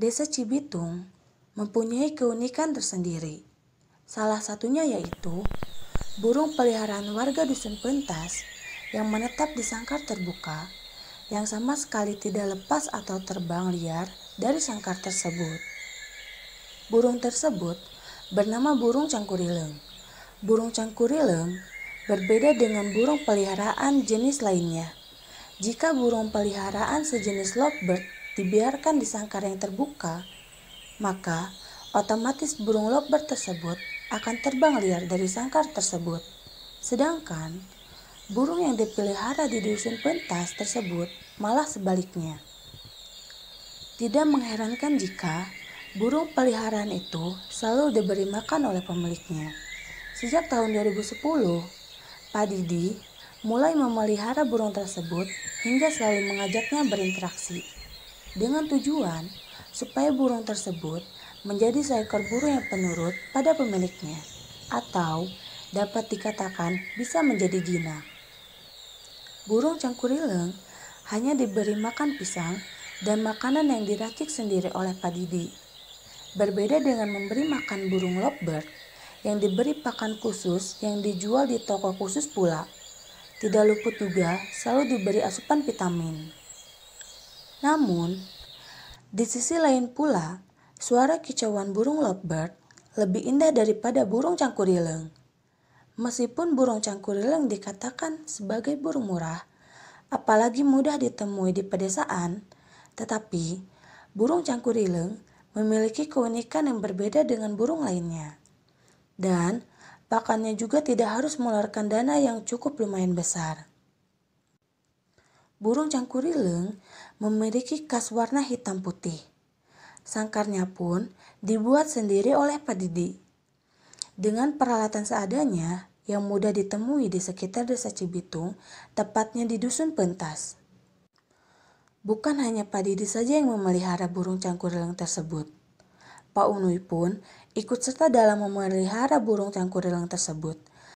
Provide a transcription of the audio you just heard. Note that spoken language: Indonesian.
Desa Cibitung mempunyai keunikan tersendiri. Salah satunya yaitu burung peliharaan warga dusun pentas yang menetap di sangkar terbuka yang sama sekali tidak lepas atau terbang liar dari sangkar tersebut. Burung tersebut bernama burung cangkurileng. Burung cangkurileng berbeda dengan burung peliharaan jenis lainnya. Jika burung peliharaan sejenis lovebird dibiarkan di sangkar yang terbuka, maka otomatis burung lovebird tersebut akan terbang liar dari sangkar tersebut. Sedangkan burung yang dipelihara di dusun pentas tersebut malah sebaliknya. Tidak mengherankan jika burung peliharaan itu selalu diberi makan oleh pemiliknya. Sejak tahun 2010, Pak Didi mulai memelihara burung tersebut hingga selalu mengajaknya berinteraksi dengan tujuan supaya burung tersebut menjadi seekor burung yang penurut pada pemiliknya atau dapat dikatakan bisa menjadi jinak. Burung cangkurileng hanya diberi makan pisang dan makanan yang diracik sendiri oleh padidi. Berbeda dengan memberi makan burung lovebird yang diberi pakan khusus yang dijual di toko khusus pula. Tidak luput juga selalu diberi asupan vitamin. Namun, di sisi lain pula, suara kicauan burung lovebird lebih indah daripada burung cangkurileng. Meskipun burung cangkurileng dikatakan sebagai burung murah, apalagi mudah ditemui di pedesaan, tetapi burung cangkurileng memiliki keunikan yang berbeda dengan burung lainnya. Dan pakannya juga tidak harus mengeluarkan dana yang cukup lumayan besar burung cangkurileng memiliki khas warna hitam putih. Sangkarnya pun dibuat sendiri oleh Padidi. Dengan peralatan seadanya yang mudah ditemui di sekitar desa Cibitung, tepatnya di Dusun Pentas. Bukan hanya Pak Didi saja yang memelihara burung cangkurileng tersebut. Pak Unui pun ikut serta dalam memelihara burung cangkurileng tersebut